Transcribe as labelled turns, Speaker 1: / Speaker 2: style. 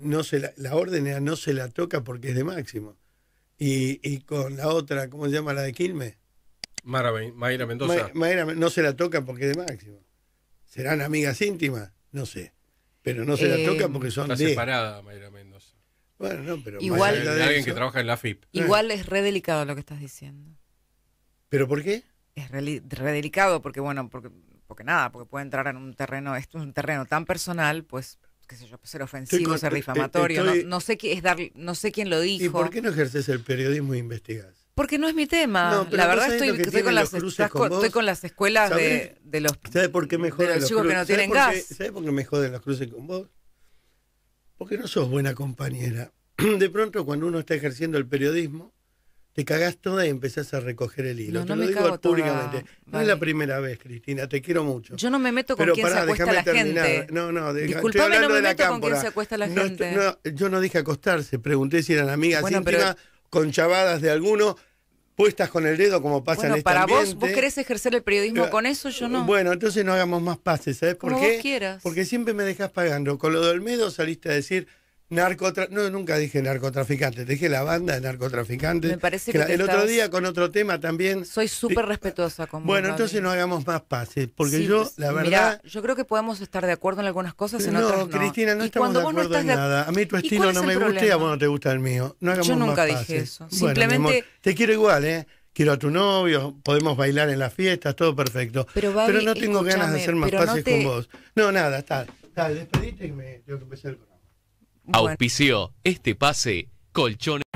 Speaker 1: la, la orden era no se la toca porque es de máximo. Y, con la otra, ¿cómo se llama la de Quilmes? Mayra Mendoza. no se la toca porque es de máximo. ¿Serán amigas íntimas? No sé. Pero no se la eh, toca porque son. Está separada Mayra Mendoza. Bueno, no, pero. Igual. alguien que trabaja en la FIP. Eh. Igual es re delicado lo que estás diciendo. ¿Pero por qué? Es re, delicado porque, bueno, porque, porque nada, porque puede entrar en un terreno, esto es un terreno tan personal, pues ser ofensivo, ser difamatorio. no, sé qué es dar, no sé quién lo dijo. ¿Y por qué no ejerces el periodismo e investigas? Porque no es mi tema. la verdad estoy, con las, estoy, con las, escuelas de, los, sabes por qué me chicos que no tienen gas. ¿Sabes por qué me joden las cruces con vos? Porque no sos buena compañera. De pronto cuando uno está ejerciendo el periodismo, te cagás toda y empezás a recoger el hilo. No, lo digo públicamente. No es la primera vez, Cristina, te quiero mucho. Yo no me meto con quien se acuesta la gente. No, no, de, Disculpame, no me meto con quien se acuesta la gente. yo no dije acostarse, pregunté si eran amigas íntimas, pero... con chavadas de alguno puestas con el dedo como pasa en este para vos, vos querés ejercer el periodismo eh, con eso, yo no. Bueno, entonces no hagamos más pases, ¿sabes por qué? quieras. Porque siempre me dejas pagando. Con lo de Olmedo saliste a decir, Narcotra no, nunca dije narcotraficante, te dije la banda de narcotraficantes. Me parece que, el otro día con otro tema también. Soy súper respetuosa con vos Bueno, entonces no hagamos más pases, porque yo, pues, la verdad. yo creo que podemos estar de acuerdo en algunas cosas, no, Cristina, no estamos de acuerdo en nada. A mí tu estilo no me gusta y a vos no te gusta el mío. No hagamos yo nunca dije eso. Simplemente. te quiero igual, ¿eh? quiero a tu novio, podemos bailar en las fiestas, todo perfecto. Pero, no tengo ganas de hacer más pases con vos. No, nada, está despedite y me tengo que empezar con. Auspicio, este pase Colchones.